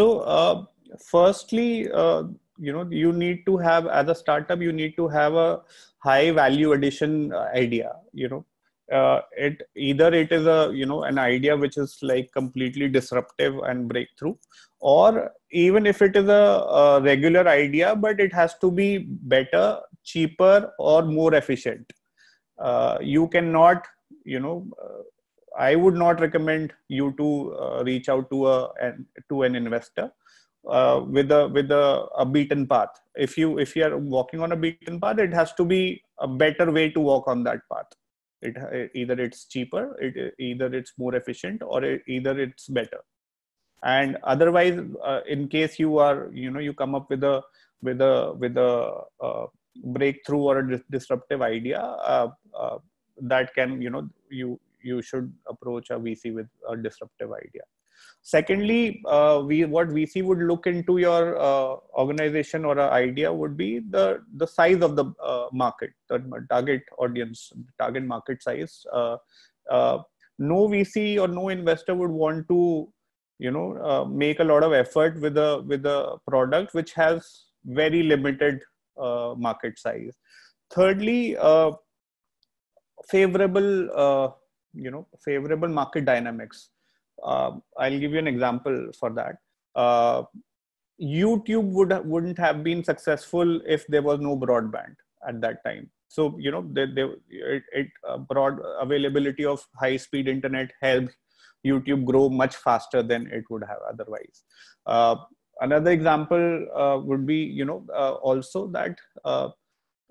So, uh, firstly, uh, you know, you need to have as a startup, you need to have a high value addition uh, idea. You know, uh, it either it is a you know an idea which is like completely disruptive and breakthrough or even if it is a, a, regular idea but it has to be better cheaper or more efficient uh, you cannot you know I would not recommend you to uh, reach out to a an, to an investor uh, with a with a, a, beaten path. If you if you are walking on a beaten path, it has to be a better way to walk on that path. It either it's cheaper, it either it's more efficient, or it, either it's better. And otherwise, uh, in case you are you know you come up with a with a with a uh, breakthrough or a dis- disruptive idea uh, uh, that can you know you you should approach a vc with a disruptive idea secondly uh, we what vc would look into your uh, organization or idea would be the the size of the uh, market the target audience target market size uh, uh, no vc or no investor would want to you know uh, make a lot of effort with a with a product which has very limited market size thirdly favorable you know favorable market dynamics uh, i'll give you an example for that uh, youtube would wouldn't have been successful if there was no broadband at that time so you know they, they it, it uh, broad availability of high speed internet helped youtube grow much faster than it would have otherwise uh, another example uh, would be you know uh, also that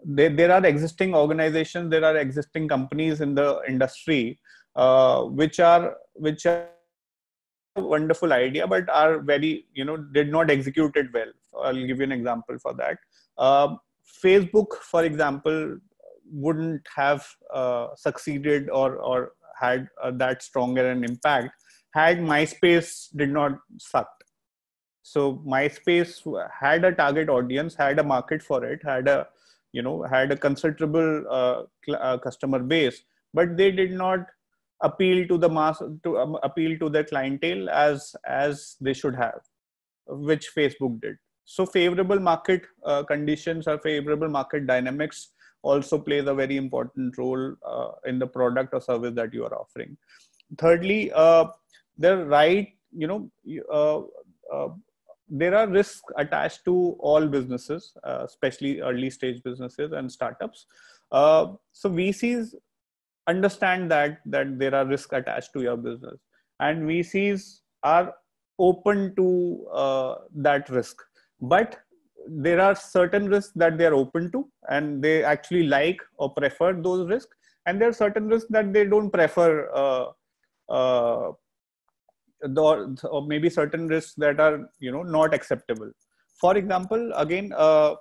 there, there are existing organizations there are existing companies in the industry uh, which are which are wonderful idea but are very you know did not execute it well i'll give you an example for that uh, facebook for example wouldn't have uh, succeeded or or had uh, that stronger an impact had myspace did not suck. so myspace had a target audience had a market for it had a you know had a considerable uh, uh, customer base but they did not appeal to the mass to um, appeal to their clientele as as they should have which facebook did so favorable market uh, conditions or favorable market dynamics also plays a very important role uh, in the product or service that you are offering thirdly uh, the right you know uh, there are risks attached to all businesses, uh, especially early stage businesses and startups. Uh, so VCs understand that that there are risks attached to your business, and VCs are open to uh, that risk. But there are certain risks that they are open to, and they actually like or prefer those risks. And there are certain risks that they don't prefer uh, uh, the, or maybe certain risks that are you know not acceptable for example again uh,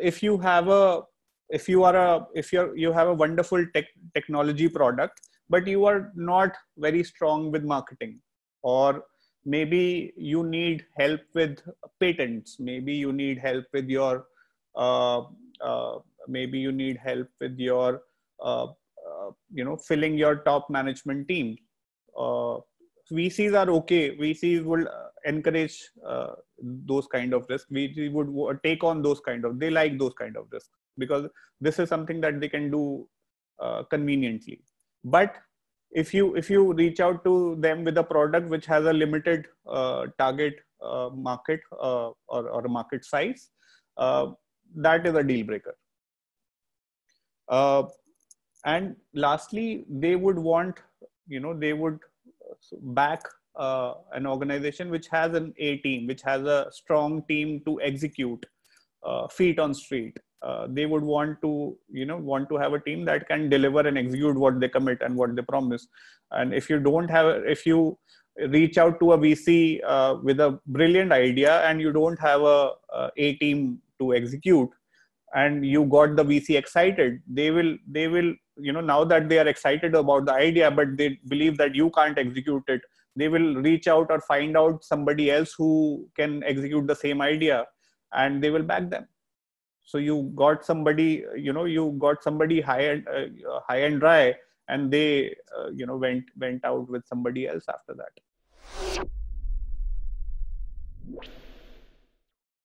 if you have a if you are a if you are you have a wonderful tech, technology product but you are not very strong with marketing or maybe you need help with patents maybe you need help with your uh, uh, maybe you need help with your uh, uh, you know filling your top management team uh, VCs are okay. VCs will uh, encourage uh, those kind of risk. We would take on those kind of. They like those kind of risk because this is something that they can do uh, conveniently. But if you if you reach out to them with a product which has a limited uh, target uh, market uh, or or market size, that is a deal breaker. and lastly, they would want you know they would back uh, an organization which has an A team, which has a strong team to execute uh, feet on street. Uh, they would want to, you know, want to have a team that can deliver and execute what they commit and what they promise. And if you don't have, if you reach out to a VC uh, with a brilliant idea and you don't have a, a A team to execute, and you got the VC excited, they will they will you know now that they are excited about the idea but they believe that you can't execute it they will reach out or find out somebody else who can execute the same idea and they will back them so you got somebody you know you got somebody high and uh, high and dry and they uh, you know went went out with somebody else after that